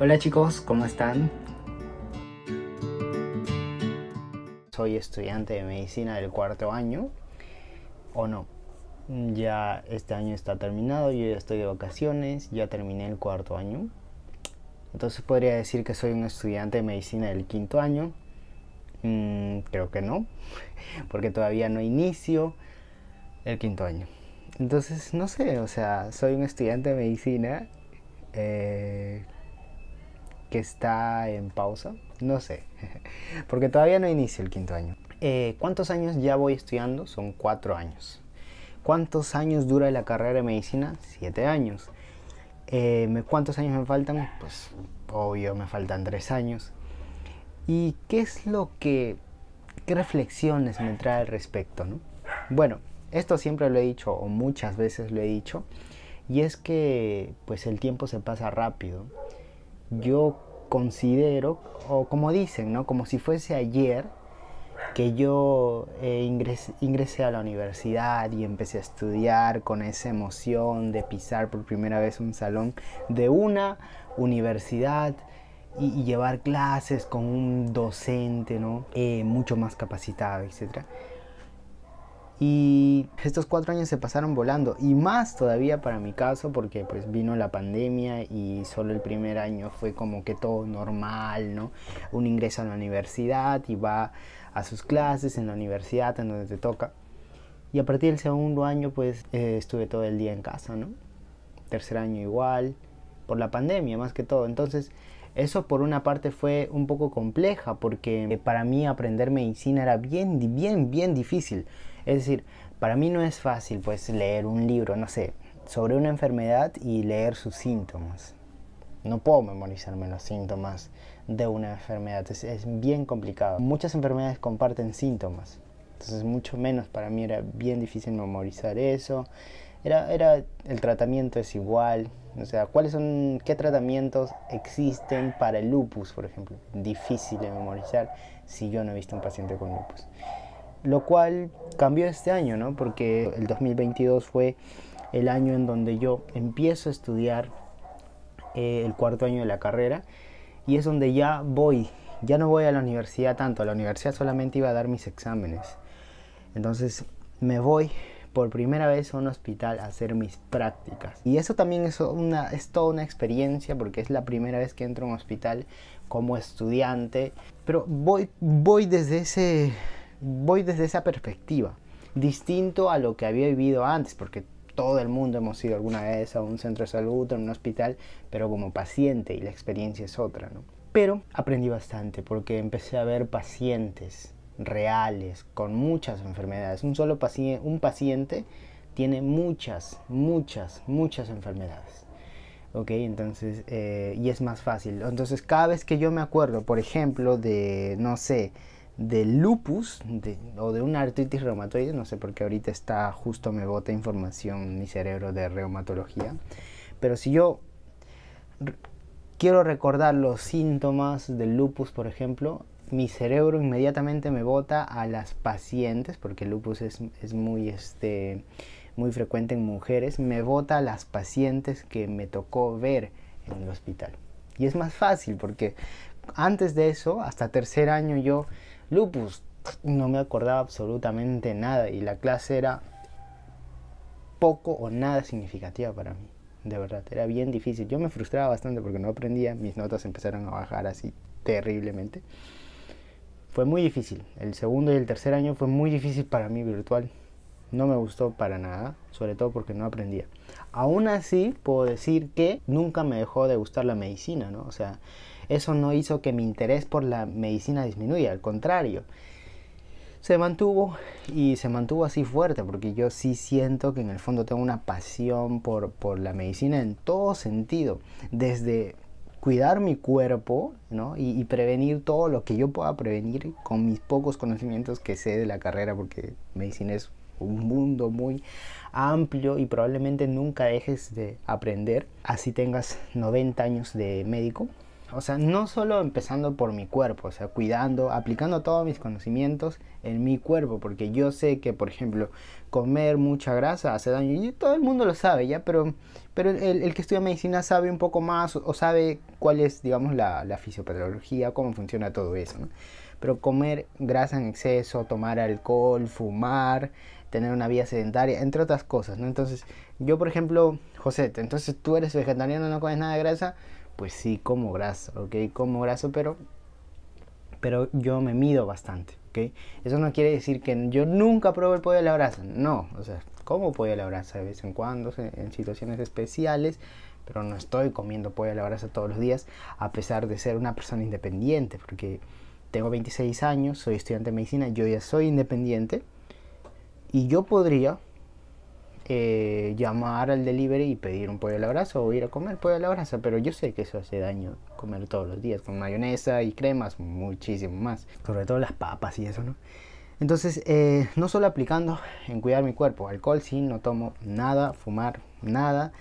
Hola chicos, ¿cómo están? Soy estudiante de medicina del cuarto año, o no, ya este año está terminado, yo ya estoy de vacaciones, ya terminé el cuarto año. Entonces podría decir que soy un estudiante de medicina del quinto año. Mm, creo que no, porque todavía no inicio el quinto año. Entonces, no sé, o sea, soy un estudiante de medicina. Eh, que está en pausa, no sé, porque todavía no inicia el quinto año. Eh, ¿Cuántos años ya voy estudiando? Son cuatro años. ¿Cuántos años dura la carrera de medicina? Siete años. Eh, ¿Cuántos años me faltan? Pues obvio, me faltan tres años. ¿Y qué es lo que, qué reflexiones me trae al respecto? Bueno, esto siempre lo he dicho o muchas veces lo he dicho y es que pues el tiempo se pasa rápido yo considero, o como dicen, ¿no? Como si fuese ayer que yo eh, ingresé a la universidad y empecé a estudiar con esa emoción de pisar por primera vez un salón de una universidad y, llevar clases con un docente, ¿no? Eh, mucho más capacitado, etc. Y estos cuatro años se pasaron volando y más todavía para mi caso porque pues vino la pandemia y solo el primer año fue como que todo normal, ¿no? Un ingreso a la universidad y va a sus clases en la universidad en donde te toca. Y a partir del segundo año pues eh, estuve todo el día en casa, ¿no? Tercer año igual, por la pandemia más que todo. Entonces eso por una parte fue un poco compleja porque para mí aprender medicina era bien, bien, bien difícil es decir, para mí no es fácil pues leer un libro, no sé, sobre una enfermedad y leer sus síntomas. No puedo memorizarme los síntomas de una enfermedad, es, bien complicado. Muchas enfermedades comparten síntomas, entonces mucho menos para mí era bien difícil memorizar eso. Era, era el tratamiento es igual, o sea, ¿cuáles son, qué tratamientos existen para el lupus, por ejemplo? Difícil de memorizar si yo no he visto un paciente con lupus lo cual cambió este año, ¿no? Porque el 2022 fue el año en donde yo empiezo a estudiar eh, el cuarto año de la carrera y es donde ya voy, ya no voy a la universidad tanto, a la universidad solamente iba a dar mis exámenes. Entonces me voy por primera vez a un hospital a hacer mis prácticas. Y eso también es, una, es toda una experiencia porque es la primera vez que entro a un hospital como estudiante. Pero voy, voy desde ese voy desde esa perspectiva, distinto a lo que había vivido antes, porque todo el mundo hemos ido alguna vez a un centro de salud, a un hospital, pero como paciente y la experiencia es otra, ¿no? Pero aprendí bastante porque empecé a ver pacientes reales con muchas enfermedades. Un solo paciente, tiene muchas, muchas, muchas enfermedades. ¿ok? Entonces, eh, y es más fácil. Entonces, cada vez que yo me acuerdo, por ejemplo, de, no sé, de lupus o de una artritis reumatoide, no sé por qué ahorita está justo me bota información mi cerebro de reumatología, pero si yo quiero recordar los síntomas del lupus, por ejemplo, mi cerebro inmediatamente me bota a las pacientes, porque el lupus es, es muy, este, muy frecuente en mujeres, me bota a las pacientes que me tocó ver en el hospital. Y es más fácil porque antes de eso, hasta tercer año yo lupus. No me acordaba absolutamente nada y la clase era poco o nada significativa para mí. De verdad, era bien difícil. Yo me frustraba bastante porque no aprendía, mis notas empezaron a bajar así terriblemente. Fue muy difícil. El segundo y el tercer año fue muy difícil para mí virtual. No me gustó para nada, sobre todo porque no aprendía. Aún así, puedo decir que nunca me dejó de gustar la medicina, ¿no? O sea, eso no hizo que mi interés por la medicina disminuya, al contrario. Se mantuvo y se mantuvo así fuerte porque yo sí siento que en el fondo tengo una pasión por, la medicina en todo sentido, desde cuidar mi cuerpo y, y, prevenir todo lo que yo pueda prevenir con mis pocos conocimientos que sé de la carrera, porque medicina es un mundo muy amplio y probablemente nunca dejes de aprender, así tengas 90 años de médico. O sea, no solo empezando por mi cuerpo, o sea, cuidando, aplicando todos mis conocimientos en mi cuerpo, porque yo sé que, por ejemplo, comer mucha grasa hace daño, y todo el mundo lo sabe ya, pero, pero el, que estudia medicina sabe un poco más o, sabe cuál es, digamos, la, la fisiopatología, cómo funciona todo eso, ¿no? Pero comer grasa en exceso, tomar alcohol, fumar, tener una vida sedentaria, entre otras cosas, ¿no? Entonces, yo, por ejemplo, José, entonces tú eres vegetariano, no comes nada de grasa, pues sí como grasa, ¿ok? Como graso, pero, pero yo me mido bastante, ¿ok? Eso no quiere decir que yo nunca pruebe el pollo de la brasa, no, o sea, como pollo de la brasa de vez en cuando, en situaciones especiales, pero no estoy comiendo pollo a la brasa todos los días, a pesar de ser una persona independiente, porque tengo 26 años, soy estudiante de medicina, yo ya soy independiente, y yo podría eh, llamar al delivery y pedir un pollo a la o ir a comer pollo a la brasa, pero yo sé que eso hace daño comer todos los días con mayonesa y cremas, muchísimo más, sobre todo las papas y eso, ¿no? Entonces, eh, no solo aplicando en cuidar mi cuerpo, alcohol sí, no tomo nada, fumar nada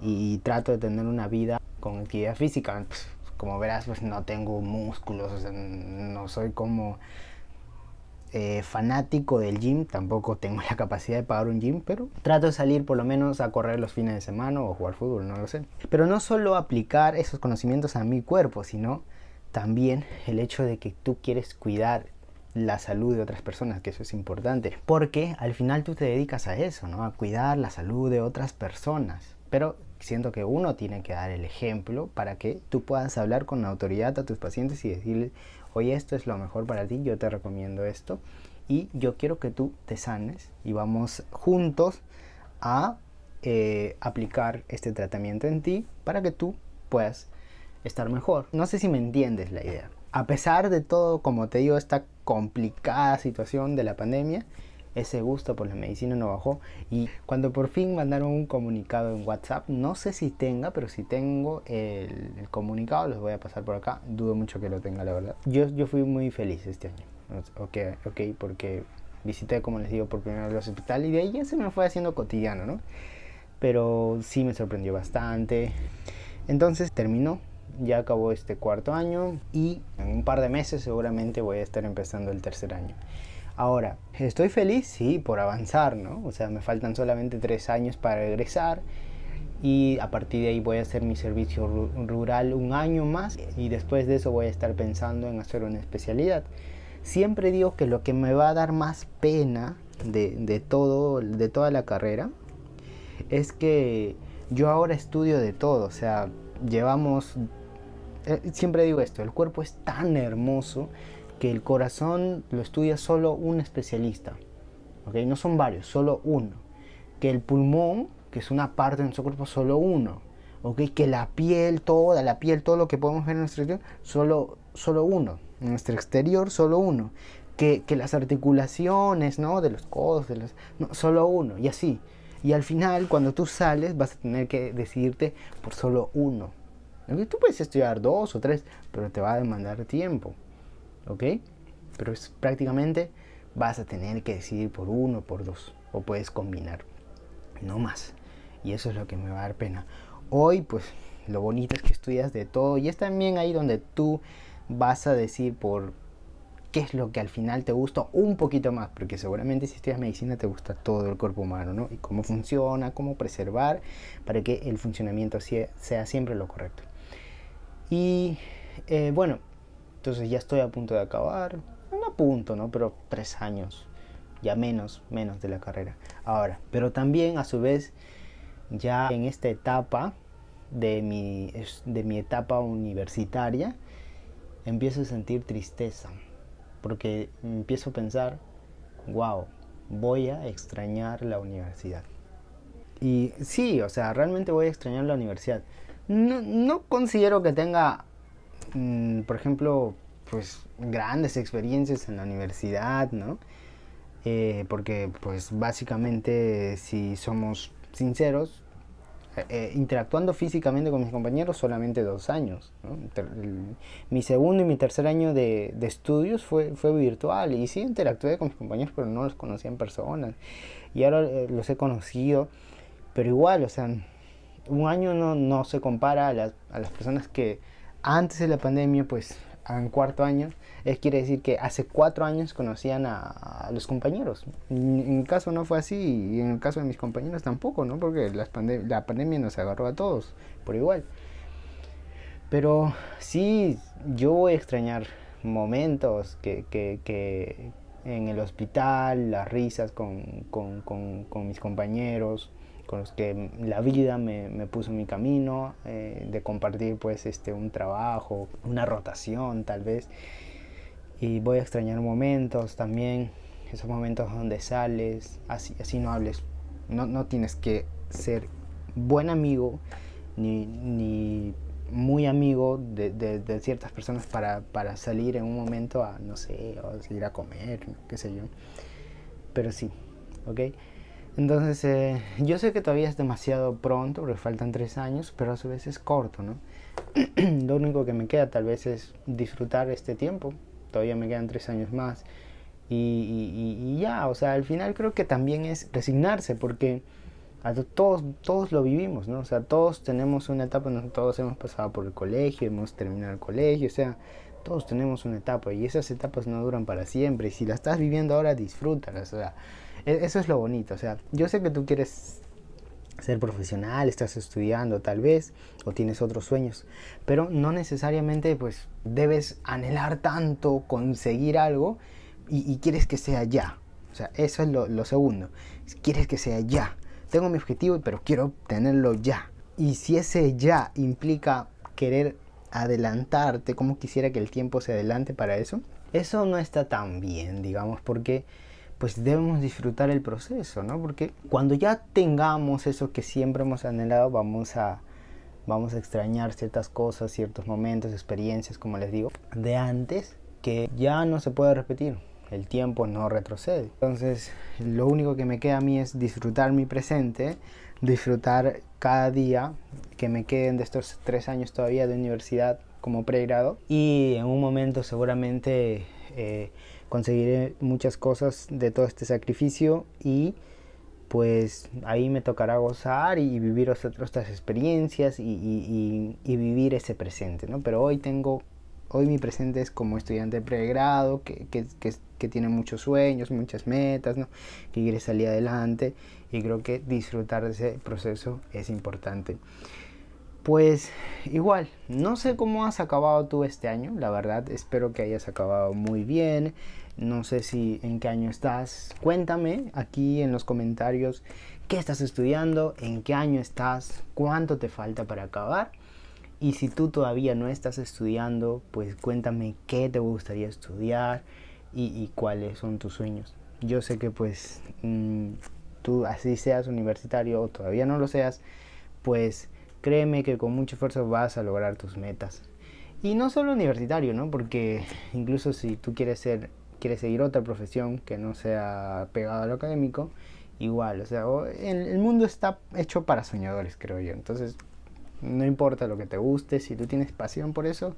y, trato de tener una vida con actividad física. Pues, como verás, pues no tengo músculos, no soy como eh, fanático del gym, tampoco tengo la capacidad de pagar un gym, pero trato de salir por lo menos a correr los fines de semana o jugar fútbol, no lo sé. Pero no solo aplicar esos conocimientos a mi cuerpo, sino también el hecho de que tú quieres cuidar la salud de otras personas, que eso es importante, porque al final tú te dedicas a eso, ¿no? A cuidar la salud de otras personas. Pero siento que uno tiene que dar el ejemplo para que tú puedas hablar con autoridad a tus pacientes y decirles, oye, esto es lo mejor para ti, yo te recomiendo esto y yo quiero que tú te sanes y vamos juntos a eh, aplicar este tratamiento en ti para que tú puedas estar mejor. No sé si me entiendes la idea. A pesar de todo, como te digo, esta complicada situación de la pandemia, ese gusto por la medicina no bajó y cuando por fin mandaron un comunicado en WhatsApp, no sé si tenga, pero si tengo el, comunicado, los voy a pasar por acá, dudo mucho que lo tenga la verdad. Yo, yo fui muy feliz este año, ok, ok, porque visité, como les digo, por primera vez el hospital y de ahí ya se me fue haciendo cotidiano, ¿no? Pero sí me sorprendió bastante. Entonces terminó, ya acabó este cuarto año y en un par de meses seguramente voy a estar empezando el tercer año. Ahora, ¿estoy feliz? Sí, por avanzar, ¿no? O sea, me faltan solamente tres años para regresar y a partir de ahí voy a hacer mi servicio rural un año más y después de eso voy a estar pensando en hacer una especialidad. Siempre digo que lo que me va a dar más pena de, todo, de toda la carrera es que yo ahora estudio de todo, o sea, llevamos... Eh, siempre digo esto, el cuerpo es tan hermoso que el corazón lo estudia solo un especialista, ¿ok? No son varios, solo uno. Que el pulmón, que es una parte de nuestro cuerpo, solo uno, ¿ok? Que la piel, toda la piel, todo lo que podemos ver en nuestro exterior, solo, solo uno. En nuestro exterior, solo uno. Que, las articulaciones, ¿no? De los codos, de No, solo uno, y así. Y al final, cuando tú sales, vas a tener que decidirte por solo uno. Tú puedes estudiar dos o tres, pero te va a demandar tiempo. ¿ok? Pero es prácticamente vas a tener que decidir por uno o por dos, o puedes combinar, no más. Y eso es lo que me va a dar pena. Hoy, pues, lo bonito es que estudias de todo y es también ahí donde tú vas a decir por qué es lo que al final te gusta un poquito más, porque seguramente si estudias medicina te gusta todo el cuerpo humano, ¿no? Y cómo funciona, cómo preservar para que el funcionamiento sea, siempre lo correcto. Y eh, bueno, entonces ya estoy a punto de acabar, no a punto, ¿no? Pero tres años, ya menos, menos de la carrera. Ahora, pero también a su vez, ya en esta etapa de mi, de mi etapa universitaria, empiezo a sentir tristeza, porque empiezo a pensar, wow, voy a extrañar la universidad. Y sí, o sea, realmente voy a extrañar la universidad. No, no, considero que tenga Mm, por ejemplo, pues grandes experiencias en la universidad, ¿no? Eh, porque pues básicamente si somos sinceros, eh, eh, interactuando físicamente con mis compañeros solamente dos años. mi segundo y mi tercer año de, de, estudios fue, fue virtual y sí interactué con mis compañeros, pero no los conocía en persona. Y ahora los he conocido, pero igual, o sea, un año no, no se compara a las, a las personas que, antes de la pandemia, pues en cuarto año, es, quiere decir que hace cuatro años conocían a, los compañeros. En, mi caso no fue así y en el caso de mis compañeros tampoco, ¿no? Porque la pandemia nos agarró a todos por igual. Pero sí, yo voy a extrañar momentos que, en el hospital, las risas con, con mis compañeros, con los que la vida me, me puso en mi camino, eh, de compartir pues este, un trabajo, una rotación tal vez. Y voy a extrañar momentos también, esos momentos donde sales, así, así no hables, no, no tienes que ser buen amigo ni, ni muy amigo de, de, ciertas personas para, para, salir en un momento a, no sé, o salir a comer, qué sé yo. Pero sí, ¿ok? Entonces, eh, yo sé que todavía es demasiado pronto, porque faltan tres años, pero a su vez es corto, ¿no? Lo único que me queda tal vez es disfrutar este tiempo. Todavía me quedan tres años más. Y, ya, o sea, al final creo que también es resignarse, porque todos, todos lo vivimos, ¿no? O sea, todos tenemos una etapa, todos hemos pasado por el colegio, hemos terminado el colegio, o sea, todos tenemos una etapa y esas etapas no duran para siempre. Y si las estás viviendo ahora, disfrútalas, o sea e, eso es lo bonito, o sea, yo sé que tú quieres ser profesional, estás estudiando tal vez o tienes otros sueños, pero no necesariamente pues debes anhelar tanto conseguir algo y, quieres que sea ya. O sea, eso es lo, lo segundo. Quieres que sea ya. Tengo mi objetivo, pero quiero tenerlo ya. Y si ese ya implica querer adelantarte, como quisiera que el tiempo se adelante para eso, eso no está tan bien, digamos, porque pues debemos disfrutar el proceso, ¿no? Porque cuando ya tengamos eso que siempre hemos anhelado, vamos a, vamos a extrañar ciertas cosas, ciertos momentos, experiencias, como les digo, de antes, que ya no se puede repetir. El tiempo no retrocede. Entonces, lo único que me queda a mí es disfrutar mi presente, disfrutar cada día que me queden de estos tres años todavía de universidad como pregrado y en un momento seguramente eh, conseguiré muchas cosas de todo este sacrificio y pues ahí me tocará gozar y vivir otras experiencias y, vivir ese presente, ¿no? Pero hoy tengo, hoy mi presente es como estudiante de pregrado, que, que, tiene muchos sueños, muchas metas, ¿no? Que quiere salir adelante y creo que disfrutar de ese proceso es importante. Pues igual, no sé cómo has acabado tú este año, la verdad, espero que hayas acabado muy bien. No sé si en qué año estás. Cuéntame aquí en los comentarios qué estás estudiando, en qué año estás, cuánto te falta para acabar. Y si tú todavía no estás estudiando, pues cuéntame qué te gustaría estudiar y, cuáles son tus sueños. Yo sé que pues mm, tú así seas universitario o todavía no lo seas, pues Créeme que con mucho esfuerzo vas a lograr tus metas. Y no solo universitario, ¿no? Porque incluso si tú quieres ser quieres seguir otra profesión que no sea pegada a lo académico, igual, o sea, el, mundo está hecho para soñadores, creo yo. Entonces, no importa lo que te guste, si tú tienes pasión por eso,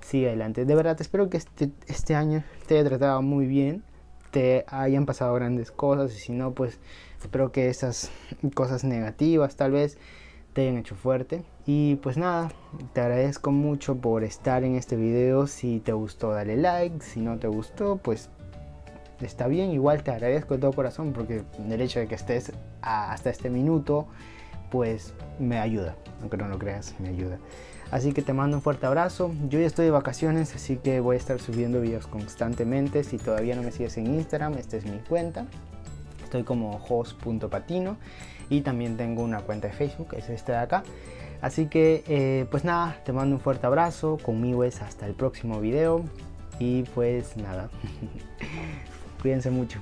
sigue adelante. De verdad, espero que este, este año te haya tratado muy bien, te hayan pasado grandes cosas y si no, pues espero que esas cosas negativas tal vez te han hecho fuerte. Y pues nada, te agradezco mucho por estar en este video. Si te gustó, dale like. Si no te gustó, pues está bien. Igual te agradezco de todo corazón porque el hecho de que estés hasta este minuto, pues me ayuda. Aunque no lo creas, me ayuda. Así que te mando un fuerte abrazo. Yo ya estoy de vacaciones, así que voy a estar subiendo videos constantemente. Si todavía no me sigues en Instagram, esta es mi cuenta. Estoy como host.patino y también tengo una cuenta de Facebook, es esta de acá. Así que eh, pues nada, te mando un fuerte abrazo, conmigo es hasta el próximo video y pues nada, cuídense mucho.